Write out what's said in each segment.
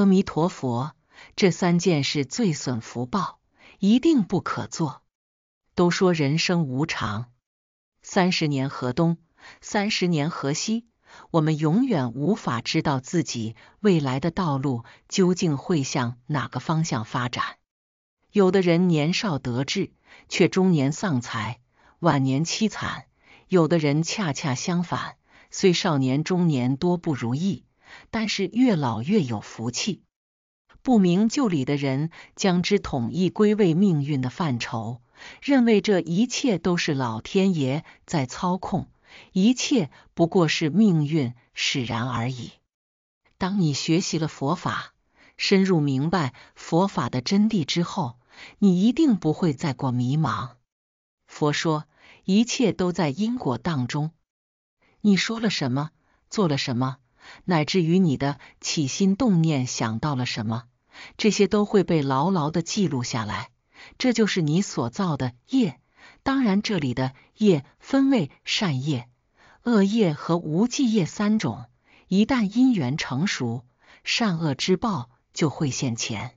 阿弥陀佛，这三件事最损福报，一定不可做。都说人生无常，三十年河东，三十年河西，我们永远无法知道自己未来的道路究竟会向哪个方向发展。有的人年少得志，却中年丧财，晚年凄惨；有的人恰恰相反，虽少年、中年多不如意。但是越老越有福气。不明就里的人将之统一归位命运的范畴，认为这一切都是老天爷在操控，一切不过是命运使然而已。当你学习了佛法，深入明白佛法的真谛之后，你一定不会再过迷茫。佛说一切都在因果当中。你说了什么？做了什么？乃至于你的起心动念，想到了什么，这些都会被牢牢的记录下来，这就是你所造的业。当然，这里的业分为善业、恶业和无忌业三种。一旦因缘成熟，善恶之报就会现前。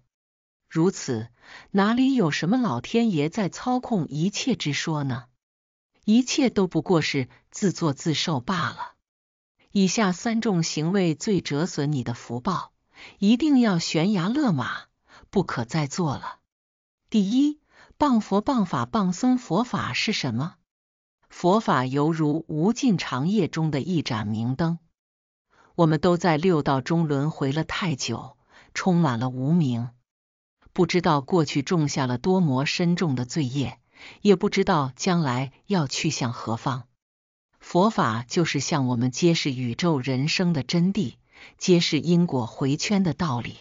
如此，哪里有什么老天爷在操控一切之说呢？一切都不过是自作自受罢了。以下三种行为最折损你的福报，一定要悬崖勒马，不可再做了。第一，谤佛、谤法、谤僧。佛法是什么？佛法犹如无尽长夜中的一盏明灯。我们都在六道中轮回了太久，充满了无明，不知道过去种下了多么深重的罪业，也不知道将来要去向何方。佛法就是向我们揭示宇宙人生的真谛，揭示因果回圈的道理。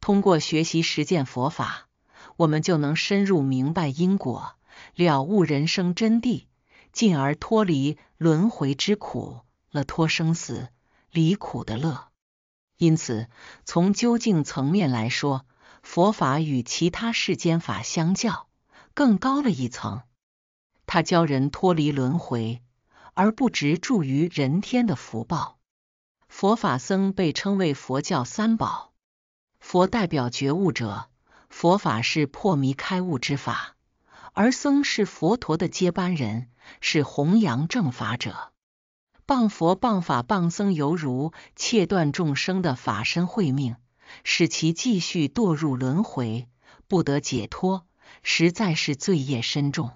通过学习实践佛法，我们就能深入明白因果，了悟人生真谛，进而脱离轮回之苦，了脱生死离苦的乐。因此，从究竟层面来说，佛法与其他世间法相较，更高了一层。它教人脱离轮回。而不执著于人天的福报。佛法僧被称为佛教三宝，佛代表觉悟者，佛法是破迷开悟之法，而僧是佛陀的接班人，是弘扬正法者。谤佛、谤法、谤僧，犹如切断众生的法身慧命，使其继续堕入轮回，不得解脱，实在是罪业深重。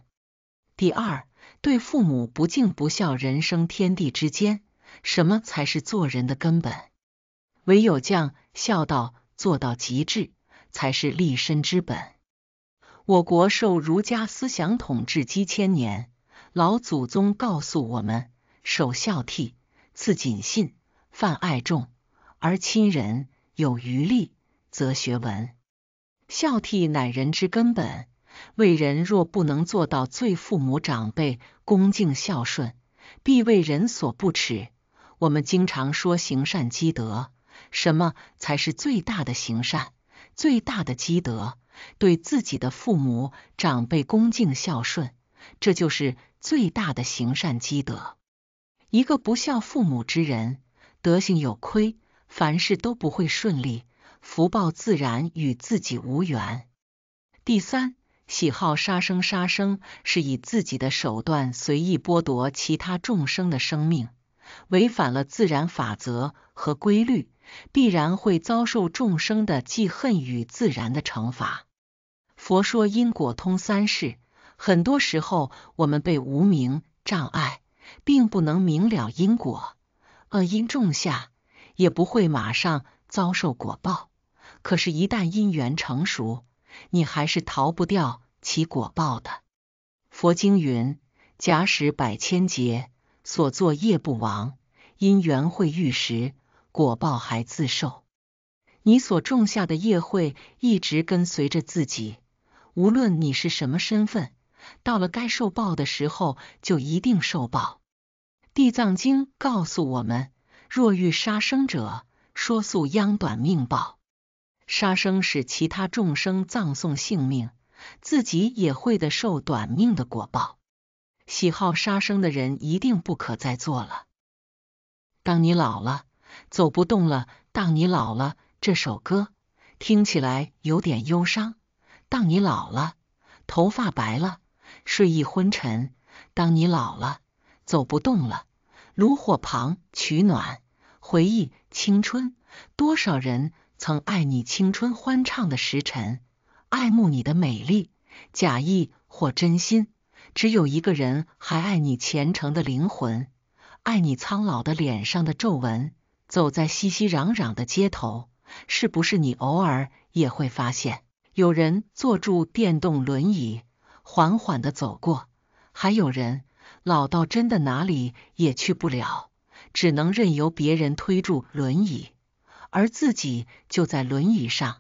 第二。对父母不敬不孝，人生天地之间，什么才是做人的根本？唯有将孝道做到极致，才是立身之本。我国受儒家思想统治几千年，老祖宗告诉我们：守孝悌，次谨信，泛爱众，而亲仁。有余力，则学文。孝悌乃人之根本。为人若不能做到对父母长辈恭敬孝顺，必为人所不齿。我们经常说行善积德，什么才是最大的行善、最大的积德？对自己的父母长辈恭敬孝顺，这就是最大的行善积德。一个不孝父母之人，德行有亏，凡事都不会顺利，福报自然与自己无缘。第三。喜好杀生，杀生是以自己的手段随意剥夺其他众生的生命，违反了自然法则和规律，必然会遭受众生的记恨与自然的惩罚。佛说因果通三世，很多时候我们被无明障碍，并不能明了因果，恶因种下也不会马上遭受果报，可是，一旦因缘成熟，你还是逃不掉。其果报的佛经云：“假使百千劫，所作业不亡，因缘会遇时，果报还自受。”你所种下的业会一直跟随着自己，无论你是什么身份，到了该受报的时候，就一定受报。地藏经告诉我们：“若遇杀生者，说速殃短命报，杀生使其他众生葬送性命。”自己也会的受短命的果报，喜好杀生的人一定不可再做了。当你老了，走不动了；当你老了，这首歌听起来有点忧伤。当你老了，头发白了，睡意昏沉；当你老了，走不动了，炉火旁取暖，回忆青春。多少人曾爱你青春欢畅的时辰？爱慕你的美丽，假意或真心，只有一个人还爱你虔诚的灵魂，爱你苍老的脸上的皱纹。走在熙熙攘攘的街头，是不是你偶尔也会发现，有人坐住电动轮椅，缓缓地走过；还有人老到真的哪里也去不了，只能任由别人推住轮椅，而自己就在轮椅上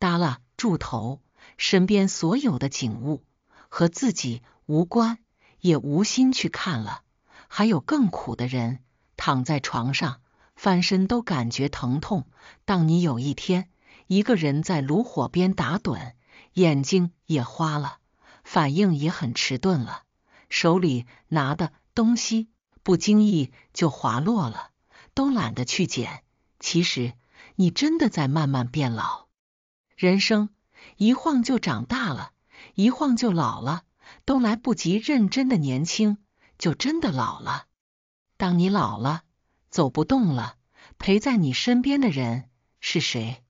耷拉住头。身边所有的景物和自己无关，也无心去看了。还有更苦的人躺在床上，翻身都感觉疼痛。当你有一天一个人在炉火边打盹，眼睛也花了，反应也很迟钝了，手里拿的东西不经意就滑落了，都懒得去捡。其实你真的在慢慢变老，人生。一晃就长大了，一晃就老了，都来不及认真的年轻，就真的老了。当你老了，走不动了，陪在你身边的人是谁？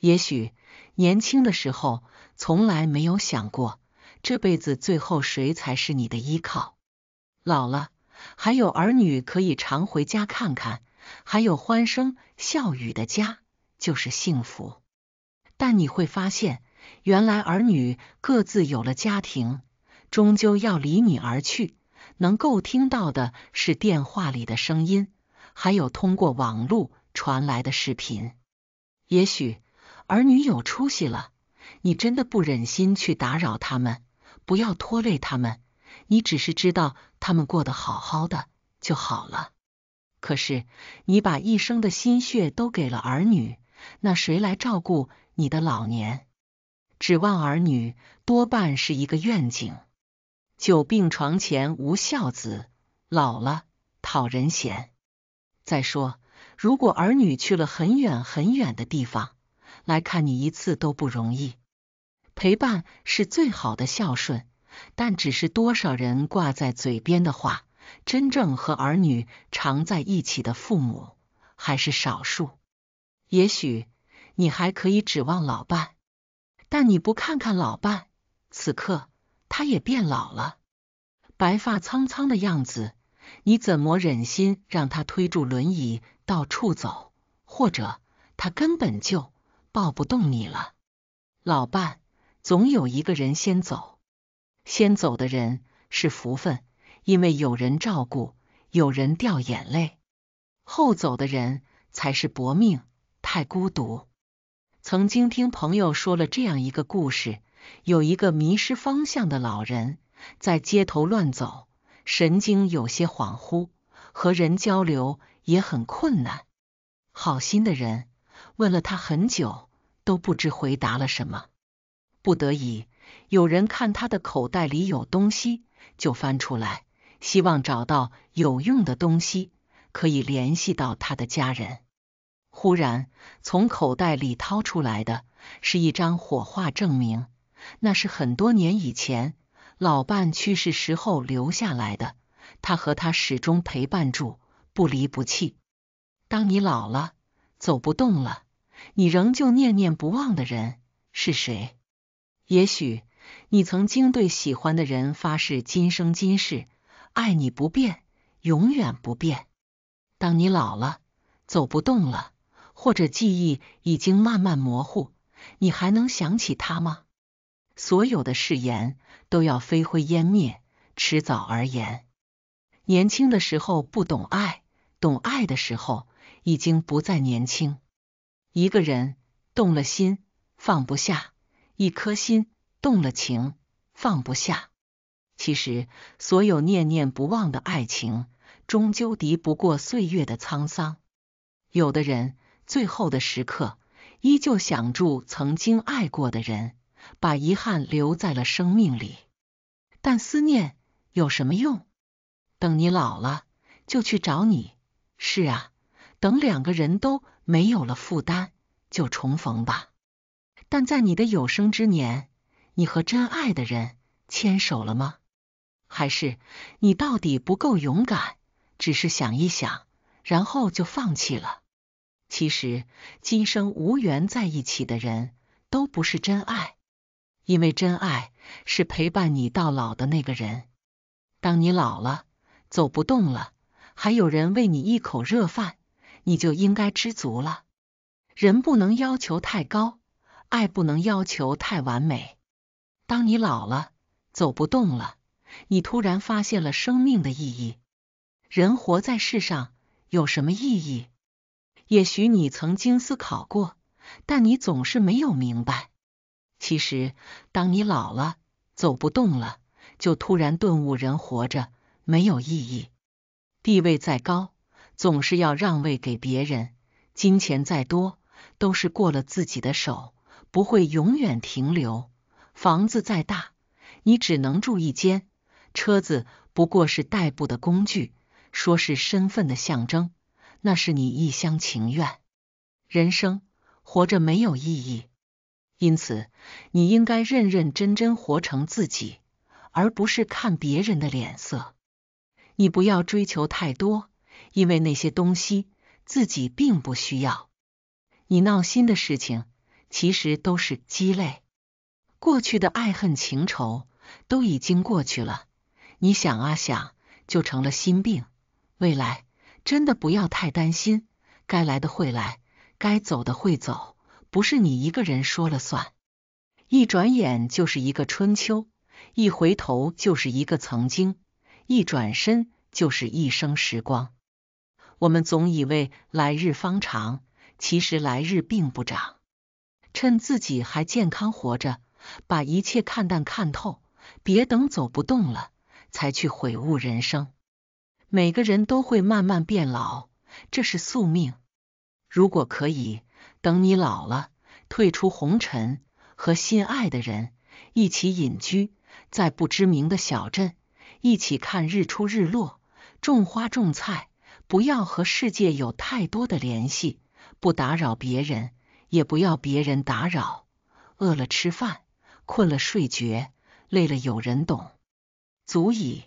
也许年轻的时候从来没有想过，这辈子最后谁才是你的依靠。老了，还有儿女可以常回家看看，还有欢声笑语的家，就是幸福。但你会发现。原来儿女各自有了家庭，终究要离你而去。能够听到的是电话里的声音，还有通过网络传来的视频。也许儿女有出息了，你真的不忍心去打扰他们，不要拖累他们。你只是知道他们过得好好的就好了。可是你把一生的心血都给了儿女，那谁来照顾你的老年？指望儿女多半是一个愿景。久病床前无孝子，老了讨人嫌。再说，如果儿女去了很远很远的地方来看你一次都不容易，陪伴是最好的孝顺，但只是多少人挂在嘴边的话。真正和儿女常在一起的父母还是少数。也许你还可以指望老伴。但你不看看老伴，此刻他也变老了，白发苍苍的样子，你怎么忍心让他推住轮椅到处走？或者他根本就抱不动你了。老伴总有一个人先走，先走的人是福分，因为有人照顾，有人掉眼泪；后走的人才是薄命，太孤独。曾经听朋友说了这样一个故事：有一个迷失方向的老人在街头乱走，神经有些恍惚，和人交流也很困难。好心的人问了他很久，都不知回答了什么。不得已，有人看他的口袋里有东西，就翻出来，希望找到有用的东西，可以联系到他的家人。忽然从口袋里掏出来的是一张火化证明，那是很多年以前老伴去世时候留下来的。他和他始终陪伴住，不离不弃。当你老了，走不动了，你仍旧念念不忘的人是谁？也许你曾经对喜欢的人发誓，今生今世爱你不变，永远不变。当你老了，走不动了。或者记忆已经慢慢模糊，你还能想起他吗？所有的誓言都要飞灰烟灭，迟早而言。年轻的时候不懂爱，懂爱的时候已经不再年轻。一个人动了心放不下，一颗心动了情放不下。其实，所有念念不忘的爱情，终究敌不过岁月的沧桑。有的人。最后的时刻，依旧想住曾经爱过的人，把遗憾留在了生命里。但思念有什么用？等你老了，就去找你。是啊，等两个人都没有了负担，就重逢吧。但在你的有生之年，你和真爱的人牵手了吗？还是你到底不够勇敢，只是想一想，然后就放弃了？其实，今生无缘在一起的人都不是真爱，因为真爱是陪伴你到老的那个人。当你老了，走不动了，还有人喂你一口热饭，你就应该知足了。人不能要求太高，爱不能要求太完美。当你老了，走不动了，你突然发现了生命的意义。人活在世上有什么意义？也许你曾经思考过，但你总是没有明白。其实，当你老了，走不动了，就突然顿悟：人活着没有意义。地位再高，总是要让位给别人；金钱再多，都是过了自己的手，不会永远停留。房子再大，你只能住一间；车子不过是代步的工具，说是身份的象征。那是你一厢情愿，人生活着没有意义，因此你应该认认真真活成自己，而不是看别人的脸色。你不要追求太多，因为那些东西自己并不需要。你闹心的事情其实都是鸡肋，过去的爱恨情仇都已经过去了，你想啊想就成了心病。未来。真的不要太担心，该来的会来，该走的会走，不是你一个人说了算。一转眼就是一个春秋，一回头就是一个曾经，一转身就是一生时光。我们总以为来日方长，其实来日并不长。趁自己还健康活着，把一切看淡看透，别等走不动了才去悔悟人生。每个人都会慢慢变老，这是宿命。如果可以，等你老了，退出红尘，和心爱的人一起隐居在不知名的小镇，一起看日出日落，种花种菜。不要和世界有太多的联系，不打扰别人，也不要别人打扰。饿了吃饭，困了睡觉，累了有人懂，足以。